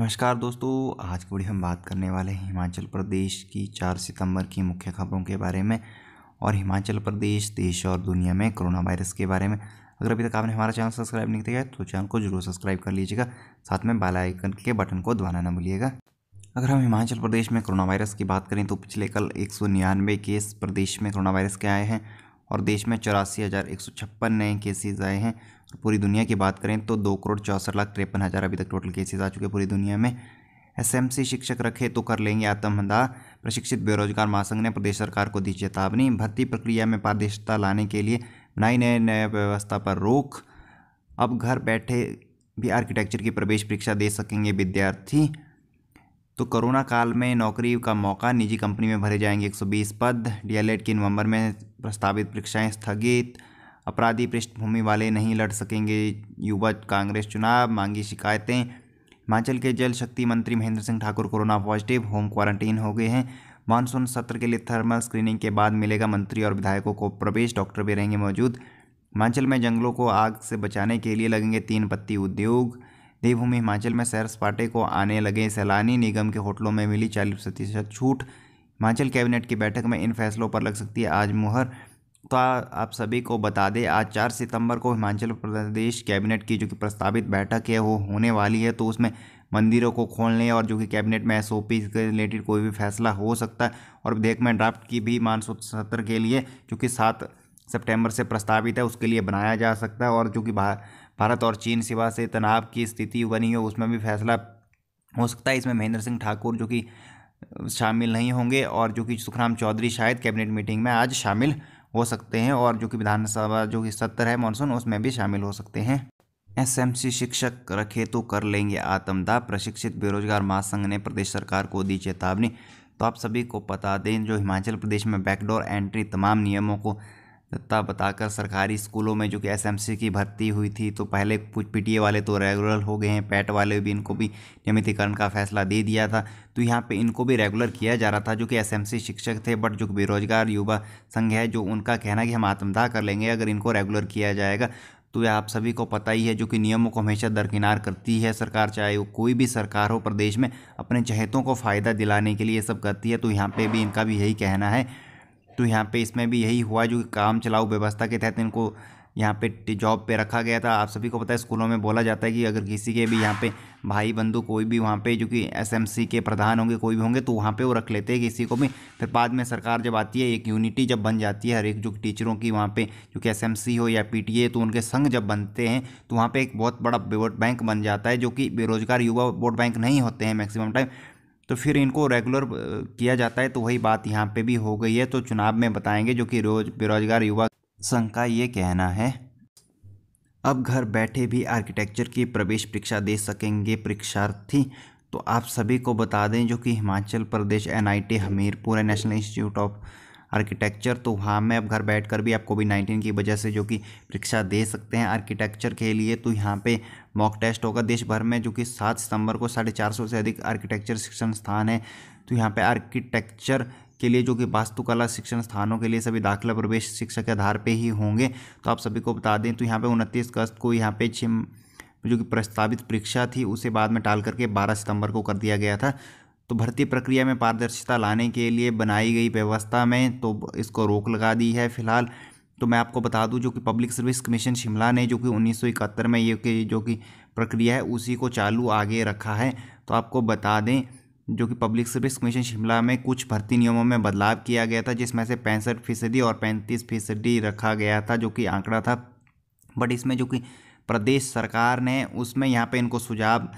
नमस्कार दोस्तों आज की वीडियो हम बात करने वाले हैं हिमाचल प्रदेश की चार सितंबर की मुख्य खबरों के बारे में और हिमाचल प्रदेश देश और दुनिया में कोरोना वायरस के बारे में अगर अभी तक आपने हमारा चैनल सब्सक्राइब नहीं किया तो चैनल को जरूर सब्सक्राइब कर लीजिएगा साथ में बाल आइकन के बटन को दबाना ना भूलिएगा अगर हम हिमाचल प्रदेश में कोरोना वायरस की बात करें तो पिछले कल एक केस प्रदेश में कोरोना वायरस के आए हैं और देश में चौरासी हज़ार एक सौ छप्पन नए केसेज आए हैं और पूरी दुनिया की बात करें तो दो करोड़ चौंसठ लाख तिरपन हज़ार अभी तक टोटल केसेज आ चुके हैं पूरी दुनिया में एसएमसी शिक्षक रखे तो कर लेंगे आत्महदा प्रशिक्षित बेरोजगार महासंघ ने प्रदेश सरकार को दी चेतावनी भर्ती प्रक्रिया में पारदर्शिता लाने के लिए नई नए नए व्यवस्था पर रोक अब घर बैठे भी आर्किटेक्चर की प्रवेश परीक्षा दे सकेंगे विद्यार्थी तो कोरोना काल में नौकरी का मौका निजी कंपनी में भरे जाएंगे 120 पद डीएलएड की नवंबर में प्रस्तावित परीक्षाएं स्थगित अपराधी पृष्ठभूमि वाले नहीं लड़ सकेंगे युवा कांग्रेस चुनाव मांगी शिकायतें हिमाचल के जल शक्ति मंत्री Mahendra Singh Thakur corona positive home quarantine हो गए हैं मानसून सत्र के लिए थर्मल स्क्रीनिंग के बाद मिलेगा मंत्री और विधायकों को प्रवेश डॉक्टर भी रहेंगे मौजूद हिमाचल में जंगलों को आग से बचाने के लिए लगेंगे तीन पत्ती उद्योग देवभूमि हिमाचल में सैर सपाटे को आने लगे सैलानी निगम के होटलों में मिली चालीस प्रतिशत छूट हिमाचल कैबिनेट की बैठक में इन फैसलों पर लग सकती है आज मुहर तो आप सभी को बता दें आज चार सितंबर को हिमाचल प्रदेश कैबिनेट की जो कि प्रस्तावित बैठक है वो होने वाली है तो उसमें मंदिरों को खोलने और जो कि कैबिनेट में एस ओ पी के रिलेटेड कोई भी फैसला हो सकता है और विधेयक में ड्राफ्ट की भी मानसून सत्र के लिए जो कि सात सितंबर से प्रस्तावित है उसके लिए बनाया जा सकता है और जो कि भारत और चीन सिवा से तनाव की स्थिति बनी हो उसमें भी फैसला हो सकता है इसमें महेंद्र सिंह ठाकुर जो कि शामिल नहीं होंगे और जो कि सुखराम चौधरी शायद कैबिनेट मीटिंग में आज शामिल हो सकते हैं और जो कि विधानसभा जो कि सत्तर है मानसून उसमें भी शामिल हो सकते हैं एसएमसी शिक्षक रखे तो कर लेंगे आत्मदाह प्रशिक्षित बेरोजगार महासंघ ने प्रदेश सरकार को दी चेतावनी तो आप सभी को बता दें जो हिमाचल प्रदेश में बैकडोर एंट्री तमाम नियमों को सत्ता बताकर सरकारी स्कूलों में जो कि एसएमसी की भर्ती हुई थी तो पहले कुछ पीटीए वाले तो रेगुलर हो गए हैं पैट वाले भी इनको भी नियमितीकरण का फैसला दे दिया था तो यहाँ पे इनको भी रेगुलर किया जा रहा था जो कि एसएमसी शिक्षक थे बट जो बेरोजगार युवा संघ है जो उनका कहना कि हम आत्मदाह कर लेंगे अगर इनको रेगुलर किया जाएगा तो आप सभी को पता ही है जो कि नियमों को हमेशा दरकिनार करती है सरकार चाहे वो कोई भी सरकार हो प्रदेश में अपने चहेतों को फ़ायदा दिलाने के लिए सब करती है तो यहाँ पे भी इनका भी यही कहना है तो यहाँ पे इसमें भी यही हुआ जो काम चलाऊ व्यवस्था के तहत इनको यहाँ पे जॉब पे रखा गया था आप सभी को पता है स्कूलों में बोला जाता है कि अगर किसी के भी यहाँ पे भाई बंधु कोई भी वहाँ पे जो कि एसएमसी के प्रधान होंगे कोई भी होंगे तो वहाँ पे वो रख लेते हैं किसी को भी फिर बाद में सरकार जब आती है एक यूनिटी जब बन जाती है हर एक जो टीचरों की वहाँ पे जो कि एस हो या पी तो उनके संघ जब बनते हैं तो वहाँ पर एक बहुत बड़ा वोट बैंक बन जाता है जो कि बेरोजगार युवा वोट बैंक नहीं होते हैं मैक्सिमम टाइम तो फिर इनको रेगुलर किया जाता है तो वही बात यहाँ पे भी हो गई है तो चुनाव में बताएंगे जो कि रोज बेरोजगार युवा संघ का ये कहना है अब घर बैठे भी आर्किटेक्चर की प्रवेश परीक्षा दे सकेंगे परीक्षार्थी तो आप सभी को बता दें जो कि हिमाचल प्रदेश एनआईटी हमीरपुर है नेशनल इंस्टीट्यूट ऑफ आर्किटेक्चर तो वहाँ में अब घर बैठ कर भी आप कोविड नाइन्टीन की वजह से जो कि परीक्षा दे सकते हैं आर्किटेक्चर के लिए तो यहाँ पे मॉक टेस्ट होगा देश भर में जो कि सात सितंबर को साढ़े चार सौ से अधिक आर्किटेक्चर शिक्षण स्थान है तो यहाँ पे आर्किटेक्चर के लिए जो कि वास्तुकला शिक्षण स्थानों के लिए सभी दाखिला प्रवेश शिक्षा के आधार पर ही होंगे तो आप सभी को बता दें तो यहाँ पर उनतीस अगस्त को यहाँ पे छिम जो कि प्रस्तावित परीक्षा थी उसे बाद में टाल करके बारह सितंबर को कर दिया गया था तो भर्ती प्रक्रिया में पारदर्शिता लाने के लिए बनाई गई व्यवस्था में तो इसको रोक लगा दी है फिलहाल तो मैं आपको बता दूं जो कि पब्लिक सर्विस कमीशन शिमला ने जो कि 1971 में ये कि जो कि प्रक्रिया है उसी को चालू आगे रखा है तो आपको बता दें जो कि पब्लिक सर्विस कमीशन शिमला में कुछ भर्ती नियमों में बदलाव किया गया था जिसमें से पैंसठ फीसदी और पैंतीस फीसदी रखा गया था जो कि आंकड़ा था बट इसमें जो कि प्रदेश सरकार ने उसमें यहाँ पर इनको सुझाव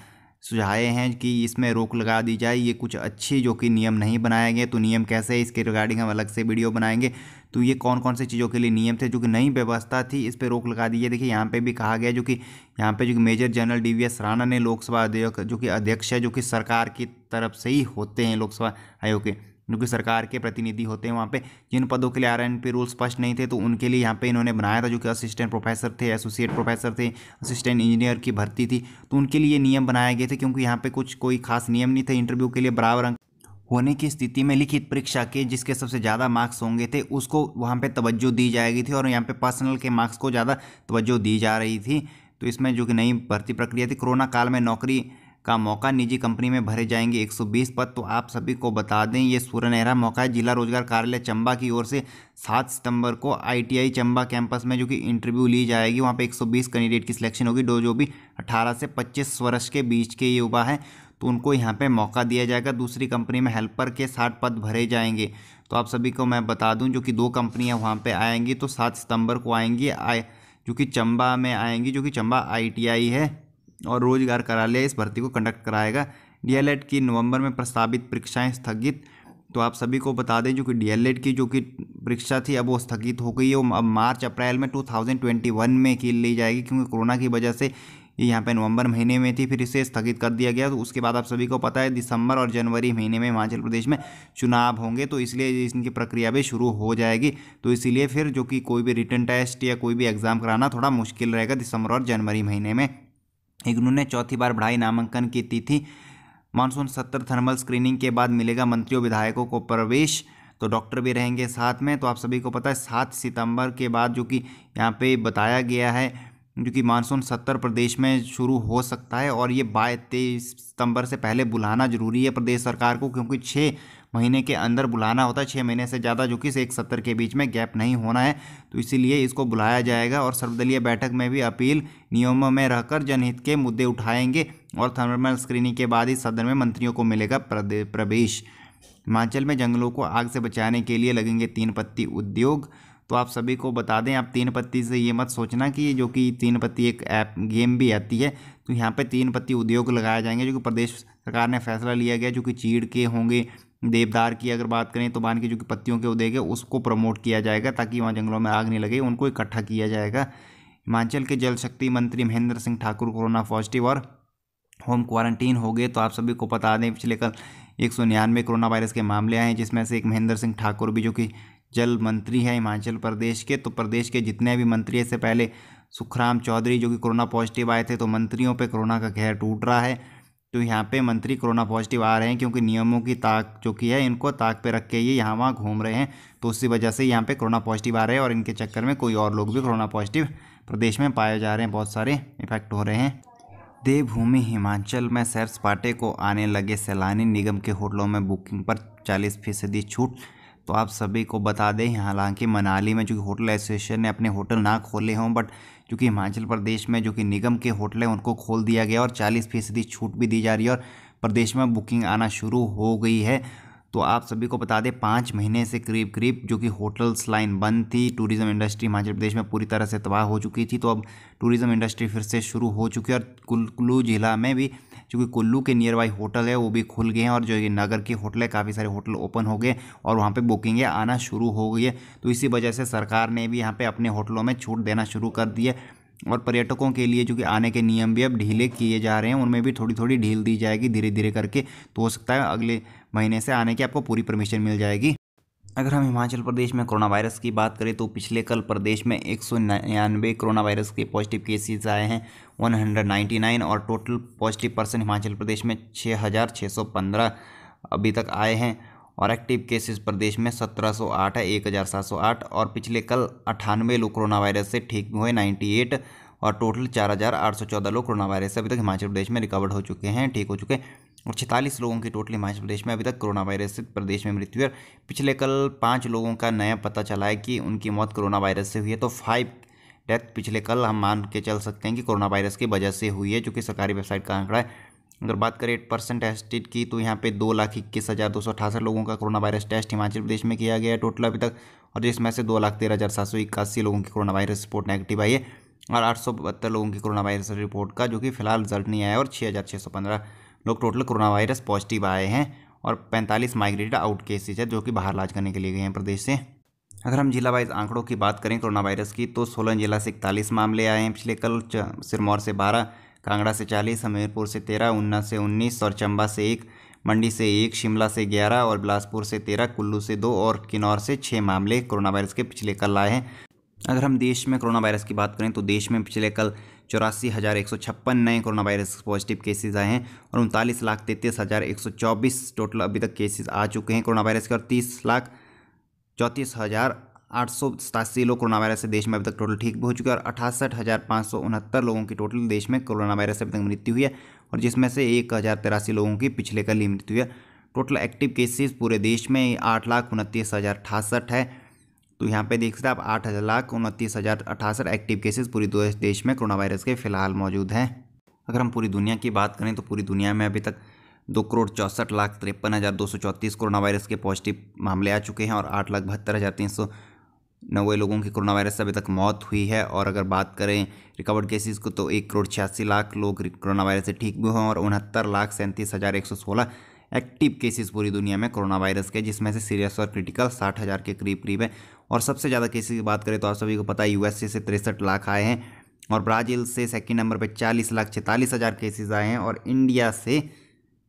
सुझाए हैं कि इसमें रोक लगा दी जाए ये कुछ अच्छी जो कि नियम नहीं बनाए गए तो नियम कैसे है इसके रिगार्डिंग हम अलग से वीडियो बनाएंगे तो ये कौन कौन से चीज़ों के लिए नियम थे जो कि नई व्यवस्था थी इस पर रोक लगा दी है देखिए यहाँ पे भी कहा गया जो कि यहाँ पे जो कि major general D V S Rana ने लोकसभा अध्यक्ष जो कि अध्यक्ष है जो कि सरकार की तरफ से ही होते हैं लोकसभा आयोग के जो कि सरकार के प्रतिनिधि होते हैं वहाँ पे जिन पदों के लिए आर एन पी रूल स्पष्ट नहीं थे तो उनके लिए यहाँ पे इन्होंने बनाया था जो कि असिस्टेंट प्रोफेसर थे एसोसिएट प्रोफेसर थे असिस्टेंट इंजीनियर की भर्ती थी तो उनके लिए नियम बनाए गए थे क्योंकि यहाँ पे कुछ कोई खास नियम नहीं थे इंटरव्यू के लिए बराबर अंक होने की स्थिति में लिखित परीक्षा के जिसके सबसे ज़्यादा मार्क्स होंगे थे उसको वहाँ पे तवज्जो दी जाएगी थी और यहाँ पे पर्सनल के मार्क्स को ज़्यादा तवज्जो दी जा रही थी तो इसमें जो कि नई भर्ती प्रक्रिया थी कोरोना काल में नौकरी का मौका निजी कंपनी में भरे जाएंगे 120 पद तो आप सभी को बता दें ये सूर्यनहरा मौका है जिला रोजगार कार्यालय चंबा की ओर से 7 सितंबर को आईटीआई चंबा कैंपस में जो कि इंटरव्यू ली जाएगी वहाँ पे 120 कैंडिडेट की सिलेक्शन होगी जो जो भी 18 से 25 वर्ष के बीच के युवा हैं तो उनको यहाँ पे मौका दिया जाएगा दूसरी कंपनी में हेल्पर के साठ पद भरे जाएंगे तो आप सभी को मैं बता दूं जो कि दो कंपनियाँ वहाँ पे आएंगी तो सात सितंबर को आएंगी आए जो कि चंबा में आएंगी जो कि चंबा आईटीआई है और रोजगार कार्यालय इस भर्ती को कंडक्ट कराएगा डीएलएड की नवंबर में प्रस्तावित परीक्षाएँ स्थगित तो आप सभी को बता दें जो कि डी की जो कि परीक्षा थी अब वो स्थगित हो गई है अब मार्च अप्रैल में 2021 में की ली जाएगी क्योंकि कोरोना की वजह से ये यहाँ पे नवंबर महीने में थी फिर इसे स्थगित कर दिया गया तो उसके बाद आप सभी को पता है दिसंबर और जनवरी महीने में हिमाचल प्रदेश में चुनाव होंगे तो इसलिए इनकी प्रक्रिया भी शुरू हो जाएगी तो इसीलिए फिर जो कि कोई भी रिटर्न टेस्ट या कोई भी एग्ज़ाम कराना थोड़ा मुश्किल रहेगा दिसंबर और जनवरी महीने में इग्नू ने चौथी बार बढ़ाई नामांकन की तिथि मानसून सत्र थर्मल स्क्रीनिंग के बाद मिलेगा मंत्रियों विधायकों को प्रवेश तो डॉक्टर भी रहेंगे साथ में तो आप सभी को पता है सात सितंबर के बाद जो कि यहाँ पे बताया गया है जो कि मानसून सत्तर प्रदेश में शुरू हो सकता है और ये बाय तेईस सितंबर से पहले बुलाना जरूरी है प्रदेश सरकार को क्योंकि छः महीने के अंदर बुलाना होता है छः महीने से ज़्यादा जो कि एक सत्तर के बीच में गैप नहीं होना है तो इसीलिए इसको बुलाया जाएगा और सर्वदलीय बैठक में भी अपील नियमों में रहकर जनहित के मुद्दे उठाएंगे और थर्मल स्क्रीनिंग के बाद ही सदन में मंत्रियों को मिलेगा प्रवेश हिमाचल में जंगलों को आग से बचाने के लिए लगेंगे तीन पत्ती उद्योग तो आप सभी को बता दें आप तीन पत्ती से ये मत सोचना कि जो कि तीन पत्ती एक ऐप गेम भी आती है तो यहाँ पे तीन पत्ती उद्योग लगाए जाएंगे जो कि प्रदेश सरकार ने फैसला लिया गया जो कि चीड़ के होंगे देवदार की अगर बात करें तो बान की जो कि पत्तियों के उद्योग है उसको प्रमोट किया जाएगा ताकि वहाँ जंगलों में आग नहीं लगे उनको इकट्ठा किया जाएगा हिमाचल के जल शक्ति मंत्री महेंद्र सिंह ठाकुर कोरोना पॉजिटिव और होम क्वारंटीन हो गए तो आप सभी को बता दें पिछले कल एक सौ निन्यानवे कोरोना वायरस के मामले आए हैं जिसमें से एक महेंद्र सिंह ठाकुर भी जो कि जल मंत्री हैं हिमाचल प्रदेश के तो प्रदेश के जितने भी मंत्री इससे पहले सुखराम चौधरी जो कि कोरोना पॉजिटिव आए थे तो मंत्रियों पे कोरोना का कहर टूट रहा है तो यहाँ पे मंत्री कोरोना पॉजिटिव आ रहे हैं क्योंकि नियमों की ताक जो कि है इनको ताक पे रख के ये यहाँ वहाँ घूम रहे हैं तो उसी वजह से यहाँ पे कोरोना पॉजिटिव आ रहे हैं और इनके चक्कर में कोई और लोग भी कोरोना पॉजिटिव प्रदेश में पाए जा रहे हैं बहुत सारे इफेक्ट हो रहे हैं देवभूमि हिमाचल में सैर सपाटे को आने लगे सैलानी निगम के होटलों में बुकिंग पर चालीस फीसदी छूट तो आप सभी को बता दें हालांकि मनाली में चूँकि होटल एसोसिएशन ने अपने होटल ना खोले हों बट चूँकि हिमाचल प्रदेश में जो कि निगम के होटल हैं उनको खोल दिया गया और चालीस फीसदी छूट भी दी जा रही है और प्रदेश में बुकिंग आना शुरू हो गई है तो आप सभी को बता दें पाँच महीने से करीब करीब जो कि होटल्स लाइन बंद थी टूरिज़्म इंडस्ट्री हिमाचल प्रदेश में पूरी तरह से तबाह हो चुकी थी तो अब टूरिज़्म इंडस्ट्री फिर से शुरू हो चुकी है और कुल्लू जिला में भी चूँकि कुल्लू के नियर बाई होटल है वो भी खुल गए हैं और जो ये नगर के होटल है काफ़ी सारे होटल ओपन हो गए और वहाँ पर बुकिंगें आना शुरू हो गई है तो इसी वजह से सरकार ने भी यहाँ पर अपने होटलों में छूट देना शुरू कर दी है और पर्यटकों के लिए जो कि आने के नियम भी अब ढीले किए जा रहे हैं उनमें भी थोड़ी थोड़ी ढील दी जाएगी धीरे धीरे करके तो हो सकता है अगले महीने से आने की आपको पूरी परमिशन मिल जाएगी अगर हम हिमाचल प्रदेश में कोरोना वायरस की बात करें तो पिछले कल प्रदेश में एक सौ निन्यानवे कोरोना वायरस के पॉजिटिव केसेज आए हैं 199 और total positive person Himachal Pradesh में 6,615 अभी तक आए हैं और एक्टिव केसेस प्रदेश में 1708 है 1708 और पिछले कल अट्ठानवे लोग कोरोना वायरस से ठीक हुए 98 और टोटल 4,814 लोग कोरोना वायरस से अभी तक हिमाचल प्रदेश में रिकवर हो चुके हैं ठीक हो चुके हैं और छतालीस लोगों की टोटल हिमाचल प्रदेश में अभी तक कोरोना वायरस से प्रदेश में मृत्यु है पिछले कल पाँच लोगों का नया पता चला है कि उनकी मौत कोरोना वायरस से हुई है तो फाइव डेथ पिछले कल हम मान के चल सकते हैं कि कोरोना वायरस की वजह से हुई है जो कि सरकारी वेबसाइट का आंकड़ा है अगर बात करें एट परसेंट टेस्टेड की तो यहाँ पे दो लाख इक्कीस हज़ार दो सौ अठासठ लोगों का corona virus test Himachal Pradesh में किया गया है टोटल अभी तक और जिसमें से दो लाख तेरह हज़ार सात सौ इक्यासी लोगों की कोरोना वायरस रिपोर्ट नेगेटिव आई है और आठ सौ बहत्तर लोगों की कोरोना वायरस रिपोर्ट का जो कि फिलहाल रिजल्ट नहीं आया और छः हज़ार छः सौ पंद्रह लोग टोटल कोरोना वायरस पॉजिटिव आए हैं और पैंतालीस माइग्रेटेड आउट केसेज है जो कि बाहर इलाज करने के लिए गए हैं प्रदेश से अगर हम जिला वाइज आंकड़ों की बात करें कोरोना वायरस की तो सोलन जिला से इकतालीस मामले आए हैं पिछले कल सिरमौर से बारह कांगड़ा से चालीस हमीरपुर से तेरह उन्ना से उन्नीस और चंबा से एक मंडी से एक शिमला से ग्यारह और बिलासपुर से तेरह कुल्लू से दो और किन्नौर से छः मामले कोरोना वायरस के पिछले कल आए हैं अगर हम देश में कोरोना वायरस की बात करें तो देश में पिछले कल चौरासी हज़ार एक सौ छप्पन नए कोरोना वायरस पॉजिटिव केसेज आए हैं और उनतालीस लाख तैंतीस हज़ार एक सौ चौबीस टोटल अभी तक केसेज आ चुके हैं कोरोना वायरस के और तीस लाख चौंतीस हज़ार आठ सौ सतासी लोग कोरोना वायरस से देश में अभी तक टोटल ठीक भी हो चुके हैं और अठासठ हज़ार पाँच सौ उनहत्तर लोगों की टोटल देश में कोरोना वायरस से अभी तक मृत्यु हुई है और जिसमें से एक हज़ार तिरासी लोगों की पिछले कल ही मृत्यु हुई है टोटल एक्टिव केसेस पूरे देश में आठ लाख उनतीस हज़ार अठासठ है तो यहाँ पे देख सकते हैं आप आठ हज़ार लाख उनतीस हज़ार अठासठ एक्टिव केसेस पूरी देश में कोरोना वायरस के फिलहाल मौजूद हैं अगर हम पूरी दुनिया की बात करें तो पूरी दुनिया में अभी तक दो करोड़ चौंसठ लाख तिरपन हज़ार दो सौ चौंतीस कोरोना वायरस के पॉजिटिव मामले आ चुके हैं और आठ लाख बहत्तर हज़ार तीन सौ नब्बे लोगों की कोरोना वायरस से अभी तक मौत हुई है और अगर बात करें रिकवर्ड केसेस को तो एक करोड़ छियासी लाख लोग कोरोना वायरस से ठीक भी हुए हैं और उनहत्तर लाख सैंतीस हज़ार एक सौ सोलह एक्टिव केसेस पूरी दुनिया में कोरोना वायरस के जिसमें से सीरियस और क्रिटिकल साठ हज़ार के करीब करीब है और सबसे ज़्यादा केसेस की बात करें तो आप सभी को पता है यूएसए से तिरसठ लाख आए हैं और ब्राज़ील से सेकेंड नंबर पर चालीस लाख छतालीस हज़ार केसेज आए हैं और इंडिया से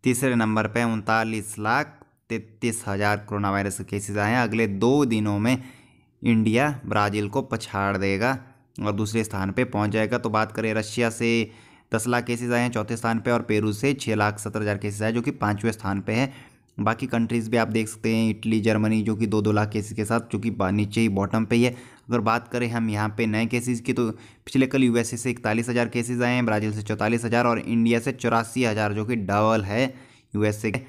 तीसरे नंबर पर उनतालीस लाख तैतीस हज़ार कोरोना वायरस के आए हैं अगले दो दिनों में इंडिया ब्राज़ील को पछाड़ देगा और दूसरे स्थान पर पहुँच जाएगा तो बात करें रशिया से दस लाख केसेज आए हैं चौथे स्थान पर और पेरू से छः लाख सत्तर हज़ार केसेज आए जो कि पाँचवें स्थान पर है बाकी कंट्रीज़ भी आप देख सकते हैं इटली जर्मनी जो कि दो दो लाख केसेस के साथ जो कि नीचे ही बॉटम पे ही है अगर बात करें हम यहाँ पे नए केसेस की तो पिछले कल यूएसए से इकतालीस हज़ार केसेज आए हैं ब्राज़ील से चौंतालीस हज़ार और इंडिया से चौरासी हज़ार जो कि डबल है यूएसए के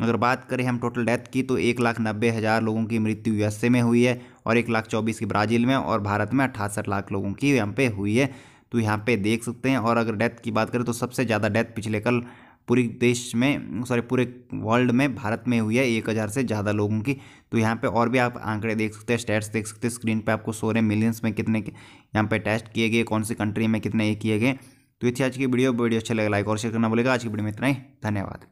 अगर बात करें हम टोटल डेथ की तो एक लाख नब्बे हज़ार लोगों की मृत्यु यूएसए में हुई है और एक लाख चौबीस की ब्राज़ील में और भारत में अठासठ लाख लोगों की यहाँ पर हुई है तो यहाँ पे देख सकते हैं और अगर डेथ की बात करें तो सबसे ज़्यादा डेथ पिछले कल पूरे देश में सॉरी पूरे वर्ल्ड में भारत में हुई है एक हज़ार से ज़्यादा लोगों की तो यहाँ पे और भी आप आंकड़े देख सकते हैं स्टेट्स देख सकते हैं स्क्रीन पे आपको सो रहे मिलियंस में कितने के यहाँ पे टेस्ट किए गए कौन सी कंट्री में कितने किए गए तो ये थी आज की वीडियो वीडियो अच्छा लगे लाइक और शेयर करना बोलेगा आज की वीडियो में इतना ही धन्यवाद